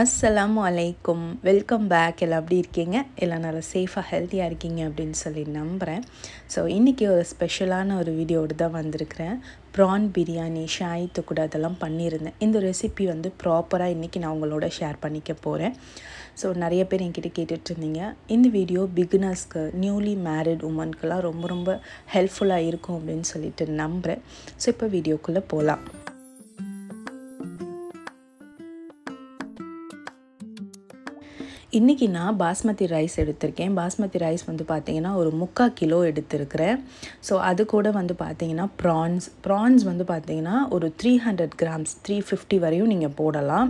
அஸ்ஸலாம் அலைக்கும் welcome back எல்லாம் அப்படி இருக்கீங்க எல்லாம் நல்லா சேஃபாக ஹெல்த்தியாக இருக்கீங்க அப்படின்னு சொல்லி நம்புகிறேன் ஸோ இன்றைக்கி ஒரு ஸ்பெஷலான ஒரு வீடியோடு தான் வந்திருக்கிறேன் ப்ரான் பிரியாணி ஷாய் கூட அதெல்லாம் பண்ணியிருந்தேன் இந்த ரெசிபி வந்து ப்ராப்பராக இன்றைக்கி நான் உங்களோட ஷேர் பண்ணிக்க போகிறேன் ஸோ நிறைய பேர் என்கிட்ட கேட்டுட்ருந்தீங்க இந்த வீடியோ பிகினர்ஸ்க்கு நியூலி மேரிட் உமனுக்கெல்லாம் ரொம்ப ரொம்ப ஹெல்ப்ஃபுல்லாக இருக்கும் அப்படின்னு சொல்லிட்டு நம்புகிறேன் ஸோ இப்போ வீடியோக்குள்ளே போகலாம் இன்றைக்கி நான் பாஸ்மதி ரைஸ் எடுத்திருக்கேன் பாஸ்மதி ரைஸ் வந்து பார்த்திங்கன்னா ஒரு முக்கால் கிலோ எடுத்திருக்கிறேன் ஸோ அது கூட வந்து பார்த்திங்கன்னா ப்ரான்ஸ் ப்ரான்ஸ் வந்து பார்த்திங்கன்னா ஒரு three hundred grams three fifty வரையும் நீங்கள் போடலாம்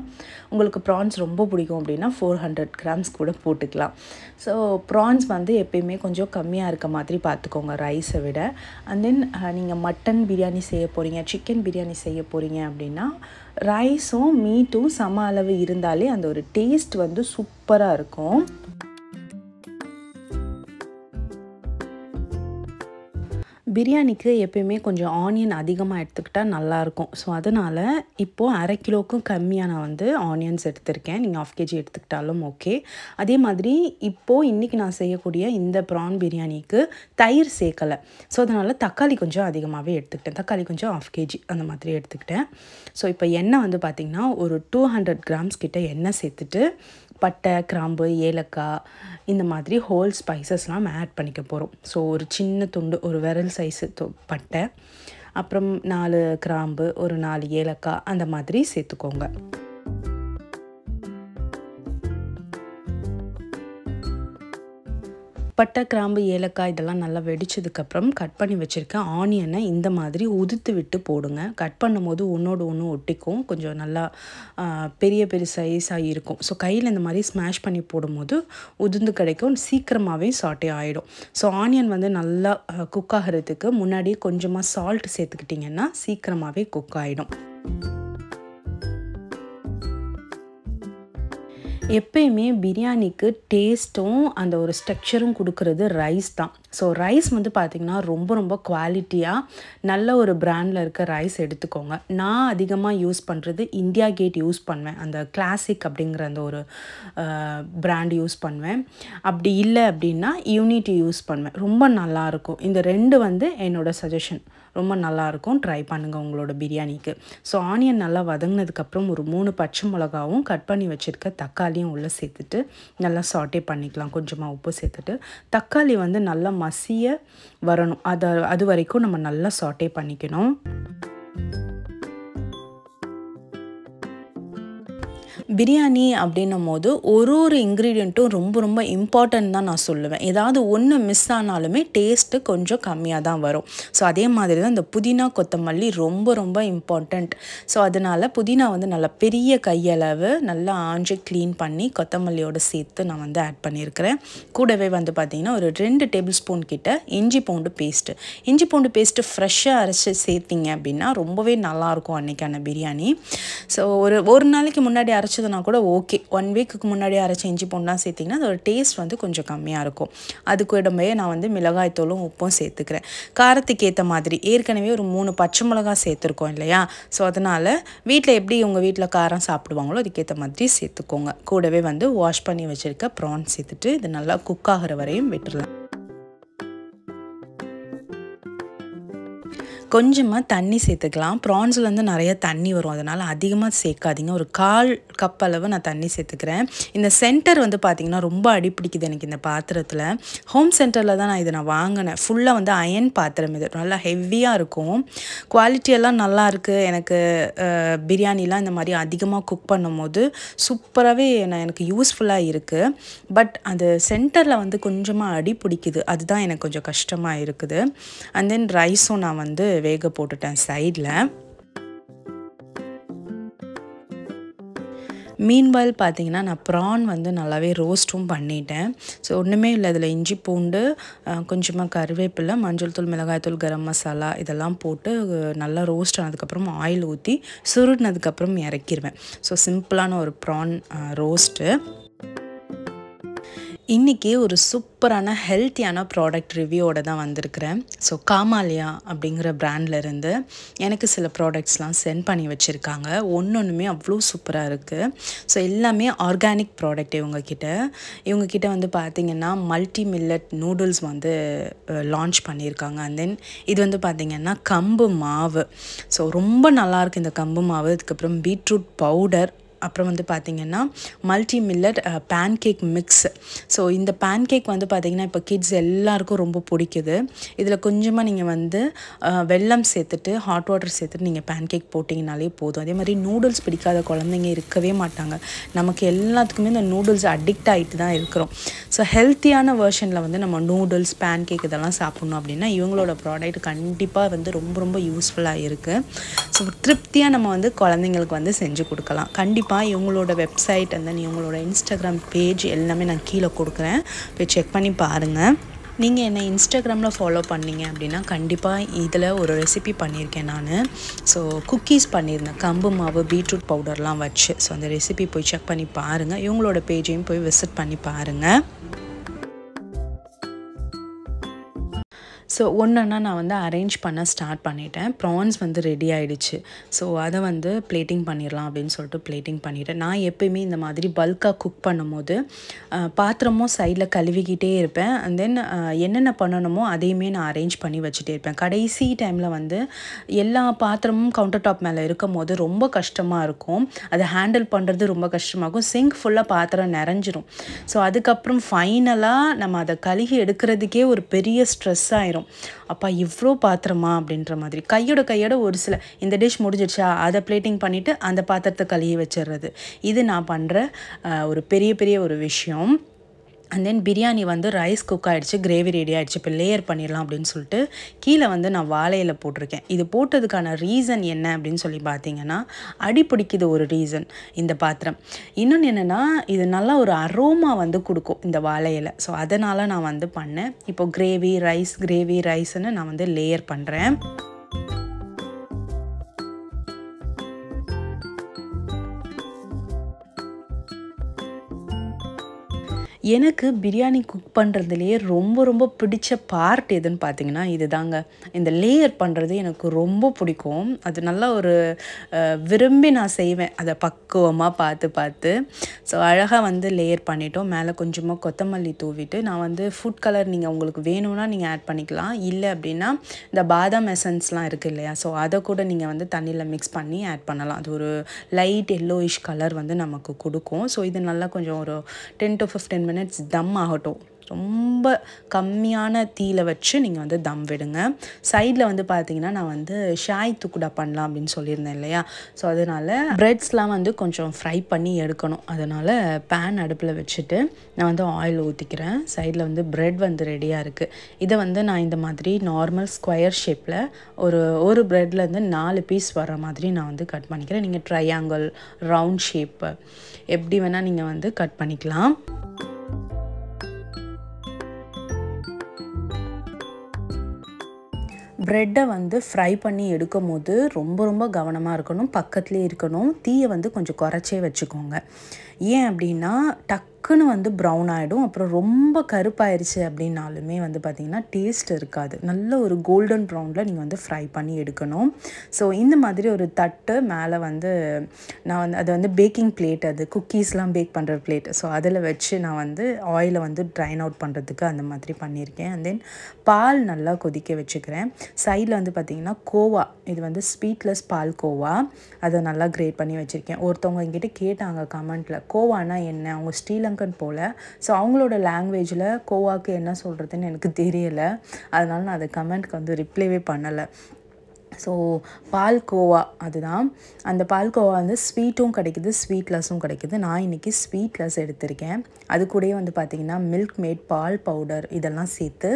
உங்களுக்கு ப்ரான்ஸ் ரொம்ப பிடிக்கும் அப்படின்னா ஃபோர் ஹண்ட்ரட் கிராம்ஸ் கூட போட்டுக்கலாம் ஸோ ப்ரான்ஸ் வந்து எப்பயுமே கொஞ்சம் கம்மியாக இருக்க மாதிரி பார்த்துக்கோங்க ரைஸை விட அண்ட் தென் நீங்கள் மட்டன் பிரியாணி செய்ய போகிறீங்க சிக்கன் பிரியாணி செய்ய போகிறீங்க அப்படின்னா ரைஸும் மீட்டும் சம அளவு இருந்தாலே அந்த ஒரு டேஸ்ட் வந்து சூப்பராக இருக்கும் பிரியாணிக்கு எப்பயுமே கொஞ்சம் ஆனியன் அதிகமாக எடுத்துக்கிட்டால் நல்லாயிருக்கும் ஸோ அதனால் இப்போது அரை கிலோக்கும் கம்மியாக நான் வந்து ஆனியன்ஸ் எடுத்திருக்கேன் நீங்கள் ஆஃப் கேஜி எடுத்துக்கிட்டாலும் ஓகே அதே மாதிரி இப்போது இன்றைக்கி நான் செய்யக்கூடிய இந்த ப்ரான் பிரியாணிக்கு தயிர் சேர்க்கலை ஸோ அதனால் தக்காளி கொஞ்சம் அதிகமாகவே எடுத்துக்கிட்டேன் தக்காளி கொஞ்சம் ஆஃப் கேஜி அந்த மாதிரி எடுத்துக்கிட்டேன் ஸோ இப்போ எண்ணெய் வந்து பார்த்திங்கன்னா ஒரு டூ ஹண்ட்ரட் கிராம்ஸ் கிட்ட எண்ணெய் சேர்த்துட்டு பட்டை கிராம்பு ஏலக்காய் இந்த மாதிரி ஹோல் ஸ்பைசஸ்லாம் நம்ம ஆட் பண்ணிக்க போகிறோம் ஸோ ஒரு சின்ன துண்டு ஒரு விரல் சைஸு பட்டை அப்புறம் நாலு கிராம்பு ஒரு நாலு ஏலக்காய் அந்த மாதிரி சேர்த்துக்கோங்க பட்டை கிராம்பு ஏலக்காய் இதெல்லாம் நல்லா வெடித்ததுக்கப்புறம் கட் பண்ணி வச்சுருக்க ஆனியனை இந்த மாதிரி உதித்து விட்டு போடுங்க கட் பண்ணும்போது ஒன்றோடு ஒன்று ஒட்டிக்கும் கொஞ்சம் நல்லா பெரிய பெரிய சைஸாக இருக்கும் ஸோ கையில் இந்த மாதிரி ஸ்மாஷ் பண்ணி போடும்போது உதிர்ந்து கிடைக்கும் சீக்கிரமாகவே சாட்டே ஆகிடும் ஸோ ஆனியன் வந்து நல்லா குக் ஆகிறதுக்கு முன்னாடி கொஞ்சமாக சால்ட் சேர்த்துக்கிட்டிங்கன்னா சீக்கிரமாகவே குக் ஆகிடும் எப்பயுமே பிரியாணிக்கு டேஸ்ட்டும் அந்த ஒரு ஸ்ட்ரக்சரும் கொடுக்கறது ரைஸ் தான் ஸோ ரைஸ் வந்து பார்த்திங்கன்னா ரொம்ப ரொம்ப குவாலிட்டியாக நல்ல ஒரு ப்ராண்டில் இருக்க ரைஸ் எடுத்துக்கோங்க நான் அதிகமாக யூஸ் பண்ணுறது இந்தியா கேட் யூஸ் பண்ணுவேன் அந்த கிளாசிக் அப்படிங்கிற அந்த ஒரு ப்ராண்ட் யூஸ் பண்ணுவேன் அப்படி இல்லை அப்படின்னா யூனிட்டி யூஸ் பண்ணுவேன் ரொம்ப நல்லாயிருக்கும் இந்த ரெண்டு வந்து என்னோடய சஜஷன் ரொம்ப நல்லாயிருக்கும் ட்ரை பண்ணுங்கள் உங்களோட பிரியாணிக்கு ஸோ ஆனியன் நல்லா வதங்கினதுக்கப்புறம் ஒரு மூணு பச்சை மிளகாவும் கட் பண்ணி வச்சுருக்க தக்காளியும் உள்ளே சேர்த்துட்டு நல்லா சாட்டே பண்ணிக்கலாம் கொஞ்சமாக உப்பு சேர்த்துட்டு தக்காளி வந்து நல்லா மசிய வரணும் அதை அது வரைக்கும் நம்ம நல்லா சாட்டே பண்ணிக்கணும் பிரியாணி அப்படின்னும் போது ஒரு ஒரு இன்க்ரீடியண்ட்டும் ரொம்ப ரொம்ப இம்பார்ட்டன்ட் தான் நான் சொல்லுவேன் ஏதாவது ஒன்று மிஸ் ஆனாலுமே டேஸ்ட்டு கொஞ்சம் கம்மியாக தான் வரும் ஸோ அதே மாதிரி தான் இந்த புதினா கொத்தமல்லி ரொம்ப ரொம்ப இம்பார்ட்டண்ட் ஸோ அதனால் புதினா வந்து நல்லா பெரிய கையளவு நல்லா ஆஞ்சு க்ளீன் பண்ணி கொத்தமல்லியோடு சேர்த்து நான் வந்து ஆட் பண்ணியிருக்கிறேன் கூடவே வந்து பார்த்திங்கன்னா ஒரு ரெண்டு டேபிள் ஸ்பூன் கிட்ட இஞ்சி பூண்டு பேஸ்ட்டு இஞ்சி பூண்டு பேஸ்ட்டு ஃப்ரெஷ்ஷாக அரைச்சி சேர்த்திங்க அப்படின்னா ரொம்பவே நல்லாயிருக்கும் அன்றைக்கான பிரியாணி ஸோ ஒரு ஒரு நாளைக்கு முன்னாடி அரைச்சி அரைச்சதுனா கூட ஓகே ஒன் வீக்குக்கு முன்னாடி அரைச்சி இஞ்சி பூண்டுலாம் சேர்த்திங்கன்னா அதோட டேஸ்ட் வந்து கொஞ்சம் கம்மியாக இருக்கும் அதுக்கு இடமே நான் வந்து மிளகாய்த்தூளும் உப்பும் சேர்த்துக்கிறேன் காரத்துக்கு ஏற்ற மாதிரி ஏற்கனவே ஒரு மூணு பச்சை மிளகா சேர்த்துருக்கோம் இல்லையா ஸோ அதனால் வீட்டில் எப்படி உங்கள் வீட்டில் காரம் சாப்பிடுவாங்களோ அதுக்கேற்ற மாதிரி சேர்த்துக்கோங்க கூடவே வந்து வாஷ் பண்ணி வச்சுருக்க ப்ரான் சேர்த்துட்டு இது நல்லா குக் ஆகிற வரையும் விட்டுடலாம் கொஞ்சமாக தண்ணி சேர்த்துக்கலாம் ப்ரான்ஸ்லேருந்து நிறைய தண்ணி வரும் அதனால் அதிகமாக சேர்க்காதீங்க ஒரு கால் கப் அளவு நான் தண்ணி சேர்த்துக்கிறேன் இந்த சென்டர் வந்து பார்த்திங்கன்னா ரொம்ப அடிப்பிடிக்குது எனக்கு இந்த பாத்திரத்தில் ஹோம் சென்டரில் தான் நான் இதை நான் வாங்கினேன் ஃபுல்லாக வந்து அயன் பாத்திரம் இது நல்லா ஹெவியாக இருக்கும் குவாலிட்டியெல்லாம் நல்லா இருக்குது எனக்கு பிரியாணிலாம் இந்த மாதிரி அதிகமாக குக் பண்ணும்போது சூப்பராகவே எனக்கு யூஸ்ஃபுல்லாக இருக்குது பட் அது சென்டரில் வந்து கொஞ்சமாக அடி பிடிக்குது அதுதான் எனக்கு கொஞ்சம் கஷ்டமாக இருக்குது அண்ட் தென் ரைஸும் நான் வந்து வேக போட்டுட்டேன் சைடில் மீன்பால் பார்த்தீங்கன்னா நான் ப்ரான் வந்து நல்லாவே ரோஸ்ட்டும் பண்ணிட்டேன் ஸோ ஒன்றுமே இல்லை அதில் இஞ்சி பூண்டு கொஞ்சமாக கருவேப்பிலை மஞ்சள் தூள் மிளகாய்த்தூள் கரம் மசாலா இதெல்லாம் போட்டு நல்லா ரோஸ்ட் ஆனதுக்கப்புறம் ஆயில் ஊற்றி சுருடினதுக்கப்புறம் இறக்கிடுவேன் ஸோ சிம்பிளான ஒரு ப்ரான் ரோஸ்ட்டு இன்றைக்கி ஒரு சூப்பரான ஹெல்த்தியான ப்ராடக்ட் ரிவ்யூவோட தான் வந்திருக்கிறேன் ஸோ காமாலியா அப்படிங்கிற ப்ராண்ட்லேருந்து எனக்கு சில ப்ராடக்ட்ஸ்லாம் சென்ட் பண்ணி வச்சுருக்காங்க ஒன்று ஒன்றுமே அவ்வளோ சூப்பராக இருக்குது ஸோ எல்லாமே ஆர்கானிக் ப்ராடக்ட் இவங்கக்கிட்ட இவங்கக்கிட்ட வந்து பார்த்திங்கன்னா மல்டி மில்லட் நூடுல்ஸ் வந்து லான்ச் பண்ணியிருக்காங்க அண்ட் தென் இது வந்து பார்த்திங்கன்னா கம்பு மாவு ஸோ ரொம்ப நல்லாயிருக்கு இந்த கம்பு மாவு அதுக்கப்புறம் பீட்ரூட் பவுடர் அப்புறம் வந்து பார்த்திங்கன்னா multi millet pancake mix so இந்த பேன் கேக் வந்து பார்த்திங்கன்னா இப்போ கிட்ஸ் எல்லாருக்கும் ரொம்ப பிடிக்குது இதில் கொஞ்சமாக நீங்கள் வந்து வெள்ளம் சேர்த்துட்டு ஹாட் வாட்டர் சேர்த்துட்டு நீங்கள் பேன் கேக் போட்டிங்கனாலே போதும் அதே மாதிரி நூடுல்ஸ் பிடிக்காத குழந்தைங்க இருக்கவே மாட்டாங்க நமக்கு எல்லாத்துக்குமே இந்த நூடுல்ஸ் அடிக்ட் ஆகிட்டு தான் இருக்கிறோம் ஸோ ஹெல்த்தியான வேர்ஷனில் வந்து நம்ம நூடுல்ஸ் பேன் கேக் இதெல்லாம் சாப்பிட்ணும் அப்படின்னா இவங்களோட ப்ராடக்ட் கண்டிப்பாக வந்து ரொம்ப ரொம்ப யூஸ்ஃபுல்லாக இருக்குது ஸோ திருப்தியாக நம்ம வந்து குழந்தைங்களுக்கு வந்து செஞ்சு கொடுக்கலாம் கண்டிப்பாக கண்டிப்பாக இவங்களோட வெப்சைட் அண்ட் தென் இவங்களோட இன்ஸ்டாகிராம் பேஜ் எல்லாமே நான் கீழே கொடுக்குறேன் போய் செக் பண்ணி பாருங்கள் நீங்கள் என்னை இன்ஸ்டாகிராமில் ஃபாலோ பண்ணீங்க அப்படின்னா கண்டிப்பாக இதில் ஒரு ரெசிபி பண்ணியிருக்கேன் நான் ஸோ குக்கீஸ் பண்ணியிருந்தேன் கம்பு மாவு பீட்ரூட் பவுடர்லாம் வச்சு ஸோ அந்த ரெசிபி போய் செக் பண்ணி பாருங்கள் இவங்களோட பேஜையும் போய் விசிட் பண்ணி பாருங்கள் ஸோ ஒன்றுன்னா நான் வந்து அரேஞ்ச் பண்ண ஸ்டார்ட் பண்ணிட்டேன் ப்ரான்ஸ் வந்து ரெடி ஆகிடுச்சு ஸோ அதை வந்து பிளேட்டிங் பண்ணிடலாம் அப்படின்னு சொல்லிட்டு பிளேட்டிங் பண்ணிவிட்டேன் நான் எப்பயுமே இந்த மாதிரி பல்காக குக் பண்ணும்போது பாத்திரமும் சைடில் கழுவிக்கிட்டே இருப்பேன் அண்ட் தென் என்னென்ன பண்ணணுமோ அதையுமே நான் அரேஞ்ச் பண்ணி வச்சுட்டே இருப்பேன் கடைசி டைமில் வந்து எல்லா பாத்திரமும் கவுண்டர் டாப் மேலே இருக்கும் போது ரொம்ப கஷ்டமாக இருக்கும் அதை ஹேண்டில் பண்ணுறது ரொம்ப கஷ்டமாகும் சிங்க் ஃபுல்லாக பாத்திரம் நிறைஞ்சிரும் ஸோ அதுக்கப்புறம் ஃபைனலாக நம்ம அதை கழுகி எடுக்கிறதுக்கே ஒரு பெரிய ஸ்ட்ரெஸ் ஆயிரும் அப்பா இவ்வளோ பாத்திரமா அப்படின்ற மாதிரி கையோட கையோட ஒரு சில இந்த டிஷ் முடிஞ்சிடுச்சா அதை பிளேட்டிங் பண்ணிவிட்டு அந்த பாத்திரத்தை கழுவி வச்சிடுறது இது நான் பண்ணுற ஒரு பெரிய பெரிய ஒரு விஷயம் அண்ட் தென் பிரியாணி வந்து ரைஸ் குக் ஆகிடுச்சு கிரேவி ரெடி ஆகிடுச்சு இப்போ லேயர் பண்ணிடலாம் அப்படின்னு சொல்லிட்டு கீழே வந்து நான் வாழையில் போட்டிருக்கேன் இது போட்டதுக்கான ரீசன் என்ன அப்படின்னு சொல்லி பார்த்தீங்கன்னா அடி பிடிக்குது ஒரு ரீசன் இந்த பாத்திரம் இன்னொன்று என்னென்னா இது நல்லா ஒரு அரோமா வந்து கொடுக்கும் இந்த வாழையில் ஸோ அதனால் நான் வந்து பண்ணேன் இப்போது கிரேவி ரைஸ் கிரேவி ரைஸ்ன்னு நான் வந்து லேயர் பண்ணுறேன் எனக்கு பிரியாணி குக் பண்ணுறதுலேயே ரொம்ப ரொம்ப பிடிச்ச பார்ட் எதுன்னு பார்த்தீங்கன்னா இது தாங்க இந்த லேயர் பண்ணுறது எனக்கு ரொம்ப பிடிக்கும் அது நல்லா ஒரு விரும்பி நான் செய்வேன் அதை பக்குவமாக பார்த்து பார்த்து ஸோ அழகாக வந்து லேயர் பண்ணிட்டோம் மேலே கொஞ்சமாக கொத்தமல்லி தூவிட்டு நான் வந்து ஃபுட் கலர் நீங்கள் உங்களுக்கு வேணும்னா நீங்கள் ஆட் பண்ணிக்கலாம் இல்லை அப்படின்னா இந்த பாதாம் எசன்ஸ்லாம் இருக்குது இல்லையா ஸோ அதை கூட நீங்கள் வந்து தண்ணியில் மிக்ஸ் பண்ணி ஆட் பண்ணலாம் அது ஒரு லைட் எல்லோயிஷ் கலர் வந்து நமக்கு கொடுக்கும் ஸோ இது நல்லா கொஞ்சம் ஒரு ten to fifteen minutes dum ஆகட்டும் ரொம்ப கம்மியான தீயில் வச்சு நீங்கள் வந்து தம் விடுங்க சைடில் வந்து பார்த்தீங்கன்னா நான் வந்து ஷாய் துக்குடா பண்ணலாம் அப்படின்னு சொல்லியிருந்தேன் இல்லையா ஸோ அதனால் ப்ரெட்ஸ்லாம் வந்து கொஞ்சம் ஃப்ரை பண்ணி எடுக்கணும் அதனால் பேன் அடுப்பில் வச்சுட்டு நான் வந்து ஆயில் ஊற்றிக்கிறேன் சைடில் வந்து ப்ரெட் வந்து ரெடியாக இருக்குது இதை வந்து நான் இந்த மாதிரி நார்மல் ஸ்கொயர் ஷேப்பில் ஒரு ஒரு ப்ரெட்லேருந்து நாலு பீஸ் வர மாதிரி நான் வந்து கட் பண்ணிக்கிறேன் நீங்கள் ட்ரையாங்கிள் ரவுண்ட் ஷேப்பு எப்படி வேணால் நீங்கள் வந்து கட் பண்ணிக்கலாம் ப்ரெட்டை வந்து ஃப்ரை பண்ணி எடுக்கும் போது ரொம்ப ரொம்ப கவனமாக இருக்கணும் பக்கத்துலேயே இருக்கணும் தீயை வந்து கொஞ்சம் குறைச்சே வச்சுக்கோங்க ஏன் அப்படின்னா டக்குன்னு வந்து ப்ரௌன் ஆகிடும் அப்புறம் ரொம்ப கருப்பாயிருச்சு அப்படின்னாலுமே வந்து பார்த்திங்கன்னா டேஸ்ட் இருக்காது நல்ல ஒரு கோல்டன் ப்ரௌனில் நீங்கள் வந்து ஃப்ரை பண்ணி எடுக்கணும் ஸோ இந்த மாதிரி ஒரு தட்டு மேலே வந்து நான் வந்து அது வந்து பேக்கிங் பிளேட் அது குக்கீஸ்லாம் பேக் பண்ணுற பிளேட் ஸோ அதில் வச்சு நான் வந்து ஆயிலை வந்து ட்ரைன் அவுட் பண்ணுறதுக்கு அந்த மாதிரி பண்ணியிருக்கேன் அண்ட் தென் பால் நல்லா கொதிக்க வச்சுக்கிறேன் சைடில் வந்து பார்த்திங்கன்னா கோவா இது வந்து ஸ்வீட்லெஸ் பால் கோவா அதை நல்லா கிரேட் பண்ணி வச்சுருக்கேன் ஒருத்தவங்க என்கிட்ட கேட்டாங்க கமெண்ட்டில் கோவானா என்ன அவங்க ஸ்ரீலங்கன் போல் ஸோ அவங்களோட லாங்குவேஜில் கோவாக்கு என்ன சொல்கிறதுன்னு எனக்கு தெரியலை அதனால் நான் அதை கமெண்ட்க்கு வந்து ரிப்ளைவே பண்ணலை ஸோ பால்கோவா அதுதான் அந்த பால்கோவா வந்து ஸ்வீட்டும் கிடைக்கிது ஸ்வீட் லெஸ்ஸும் கிடைக்குது நான் இன்றைக்கி ஸ்வீட் லெஸ் எடுத்திருக்கேன் அது கூடயே வந்து பார்த்திங்கன்னா மில்க் மேட் பால் பவுடர் இதெல்லாம் சேர்த்து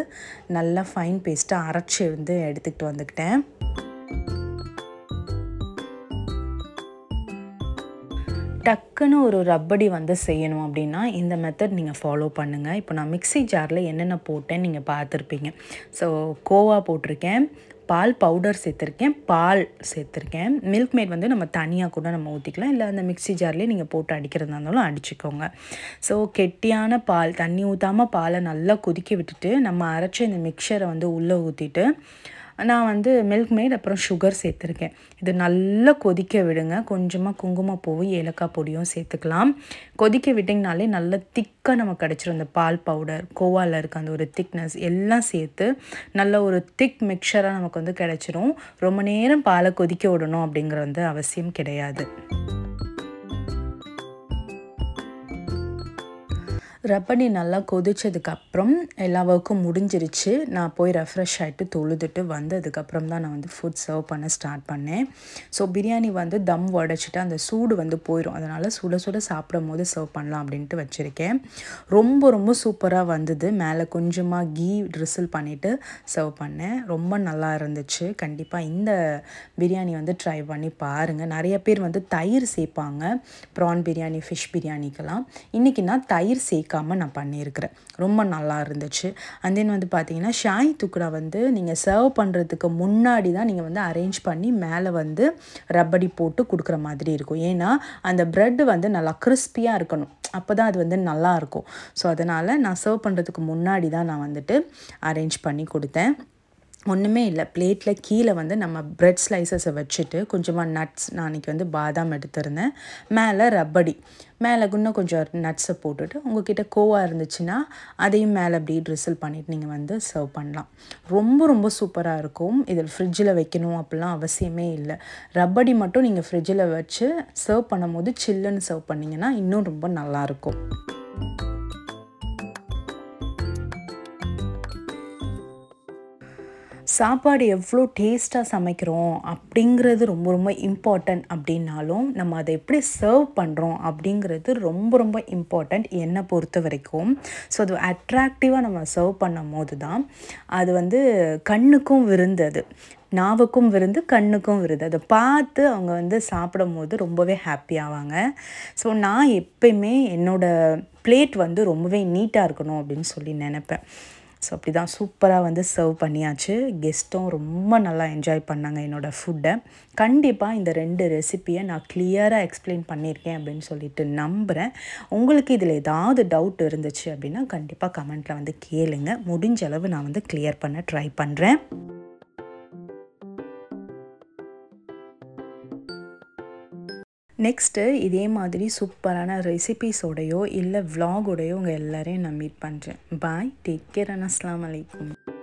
நல்லா ஃபைன் பேஸ்ட்டாக அரைச்சி வந்து எடுத்துக்கிட்டு வந்துக்கிட்டேன் டக்குன்னு ஒரு ரப்படி வந்து செய்யணும் அப்படின்னா இந்த மெத்தட் நீங்கள் ஃபாலோ பண்ணுங்கள் இப்போ நான் மிக்சி ஜாரில் என்னென்ன போட்டேன்னு நீங்கள் பார்த்துருப்பீங்க ஸோ கோவா போட்டிருக்கேன் பால் பவுடர் சேர்த்துருக்கேன் பால் சேர்த்துருக்கேன் மில்க் மேட் வந்து நம்ம தனியாக கூட நம்ம ஊற்றிக்கலாம் இல்லை அந்த மிக்சி ஜார்லேயே நீங்கள் போட்டு அடிக்கிறதா இருந்தாலும் அடிச்சுக்கோங்க ஸோ கெட்டியான பால் தண்ணி ஊற்றாமல் பாலை நல்லா கொதிக்க விட்டுட்டு நம்ம அரைச்ச இந்த மிக்சரை வந்து உள்ளே ஊற்றிட்டு நான் வந்து மில்க் மேட் அப்புறம் சுகர் சேர்த்துருக்கேன் இது நல்லா கொதிக்க விடுங்க கொஞ்சமாக குங்குமப்பூவும் ஏலக்காய் பொடியும் சேர்த்துக்கலாம் கொதிக்க விட்டிங்கனாலே நல்ல திக்காக நமக்கு கிடச்சிரும் இந்த பால் பவுடர் கோவாவில் இருக்க அந்த ஒரு திக்னஸ் எல்லாம் சேர்த்து நல்ல ஒரு திக் மிக்சராக நமக்கு வந்து கிடச்சிரும் ரொம்ப நேரம் பாலை கொதிக்க விடணும் அப்படிங்கிற வந்து அவசியம் கிடையாது ரப்பனி நல்லா கொதிச்சதுக்கப்புறம் எல்லா ஒர்க்கும் முடிஞ்சிருச்சு நான் போய் ரெஃப்ரெஷ் ஆகிட்டு தொழுதுட்டு வந்ததுக்கப்புறம் தான் நான் வந்து ஃபுட் சர்வ் பண்ண ஸ்டார்ட் பண்ணேன் ஸோ பிரியாணி வந்து தம் உடச்சிட்டு அந்த சூடு வந்து போயிடும் அதனால் சுட சுட சாப்பிடும் போது சர்வ் பண்ணலாம் அப்படின்ட்டு வச்சுருக்கேன் ரொம்ப ரொம்ப சூப்பராக வந்தது மேலே கொஞ்சமாக கீ ட்ரிசில் பண்ணிவிட்டு சர்வ் பண்ணேன் ரொம்ப நல்லா இருந்துச்சு கண்டிப்பாக இந்த பிரியாணி வந்து ட்ரை பண்ணி பாருங்கள் நிறைய பேர் வந்து தயிர் சேர்ப்பாங்க ப்ரான் பிரியாணி ஃபிஷ் பிரியாணிக்கெல்லாம் இன்றைக்கி நான் தயிர் சேர்க்க மறக்காமல் நான் பண்ணியிருக்கிறேன் ரொம்ப நல்லா இருந்துச்சு அண்ட் தென் வந்து பார்த்தீங்கன்னா ஷாய் துக்குடா வந்து நீங்கள் சர்வ் பண்ணுறதுக்கு முன்னாடி தான் நீங்கள் வந்து அரேஞ்ச் பண்ணி மேலே வந்து ரப்படி போட்டு கொடுக்குற மாதிரி இருக்கும் ஏன்னா அந்த ப்ரெட்டு வந்து நல்லா கிறிஸ்பியாக இருக்கணும் அப்போ தான் அது வந்து நல்லாயிருக்கும் ஸோ அதனால் நான் சர்வ் பண்ணுறதுக்கு முன்னாடி தான் நான் வந்துட்டு அரேஞ்ச் பண்ணி கொடுத்தேன் ஒன்றுமே இல்லை பிளேட்டில் கீழே வந்து நம்ம ப்ரெட் ஸ்லைசஸை வச்சுட்டு கொஞ்சமாக நட்ஸ் நான் அன்றைக்கி வந்து பாதாம் எடுத்திருந்தேன் மேலே ரப்படி மேலே இன்னும் கொஞ்சம் நட்ஸை போட்டுட்டு உங்ககிட்ட கோவா இருந்துச்சுன்னா அதையும் மேலே அப்படியே ட்ரிசல் பண்ணிவிட்டு நீங்கள் வந்து சர்வ் பண்ணலாம் ரொம்ப ரொம்ப சூப்பராக இருக்கும் இதில் ஃப்ரிட்ஜில் வைக்கணும் அப்படிலாம் அவசியமே இல்லை ரப்படி மட்டும் நீங்கள் ஃப்ரிட்ஜில் வச்சு சர்வ் பண்ணும்போது சில்லுன்னு சர்வ் பண்ணிங்கன்னா இன்னும் ரொம்ப நல்லாயிருக்கும் சாப்பாடு எவ்வளோ டேஸ்ட்டாக சமைக்கிறோம் அப்படிங்கிறது ரொம்ப ரொம்ப இம்பார்ட்டண்ட் அப்படின்னாலும் நம்ம அதை எப்படி சர்வ் பண்ணுறோம் அப்படிங்கிறது ரொம்ப ரொம்ப இம்பார்ட்டண்ட் என்னை பொறுத்த வரைக்கும் ஸோ அது அட்ராக்டிவாக நம்ம சர்வ் பண்ணும் போது தான் அது வந்து கண்ணுக்கும் விருந்தது நாவுக்கும் விருந்து கண்ணுக்கும் விருந்து அதை பார்த்து அவங்க வந்து சாப்பிடும் போது ரொம்பவே ஹாப்பியாவாங்க ஸோ நான் எப்பயுமே என்னோடய பிளேட் வந்து ரொம்பவே நீட்டாக இருக்கணும் அப்படின்னு சொல்லி நினப்பேன் ஸோ அப்படி தான் சூப்பராக வந்து சர்வ் பண்ணியாச்சு கெஸ்ட்டும் ரொம்ப நல்லா என்ஜாய் பண்ணாங்க என்னோடய ஃபுட்டை கண்டிப்பாக இந்த ரெண்டு ரெசிப்பியை நான் கிளியராக எக்ஸ்பிளைன் பண்ணியிருக்கேன் அப்படின்னு சொல்லிட்டு நம்புகிறேன் உங்களுக்கு இதில் ஏதாவது டவுட் இருந்துச்சு அப்படின்னா கண்டிப்பாக கமெண்ட்டில் வந்து கேளுங்க முடிஞ்ச அளவு நான் வந்து கிளியர் பண்ண ட்ரை பண்ணுறேன் நெக்ஸ்ட்டு இதே மாதிரி சூப்பரான ரெசிபிஸோடையோ இல்லை விலாகோடையோ உங்கள் எல்லோரையும் நான் மீட் பண்ணுறேன் பாய் டேக் கேர் அண்ட் அஸ்லாம் அலைக்கும்